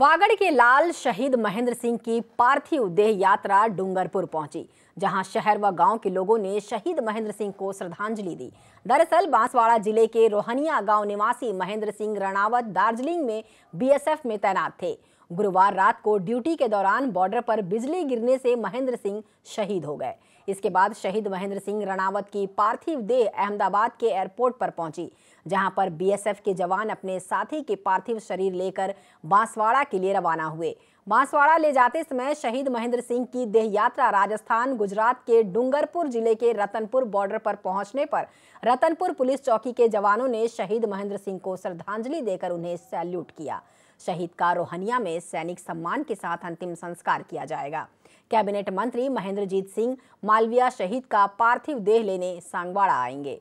वागड़ के लाल शहीद महेंद्र सिंह की पार्थिव देह यात्रा डूंगरपुर पहुंची जहां शहर व गांव के लोगों ने शहीद महेंद्र सिंह को श्रद्धांजलि दी दरअसल बांसवाड़ा जिले के रोहनिया गांव निवासी महेंद्र सिंह रणावत दार्जिलिंग में बीएसएफ में तैनात थे गुरुवार रात को ड्यूटी के दौरान बॉर्डर पर बिजली गिरने से महेंद्र सिंह शहीद हो गए इसके बाद शहीद महेंद्र सिंह रणावत की पार्थिव देह अहमदाबाद के एयरपोर्ट पर पहुंची जहां पर बीएसएफ के जवान अपने साथी के पार्थिव शरीर लेकर बांसवाड़ा के लिए रवाना हुए बांसवाड़ा ले जाते समय शहीद महेंद्र सिंह की देह यात्रा राजस्थान गुजरात के डूंगरपुर जिले के रतनपुर बॉर्डर पर पहुंचने पर रतनपुर पुलिस चौकी के जवानों ने शहीद महेंद्र सिंह को श्रद्धांजलि देकर उन्हें सैल्यूट किया शहीद का रोहनिया में सैनिक सम्मान के साथ अंतिम संस्कार किया जाएगा कैबिनेट मंत्री महेंद्रजीत सिंह मालविया शहीद का पार्थिव देह लेने सांगवाड़ा आएंगे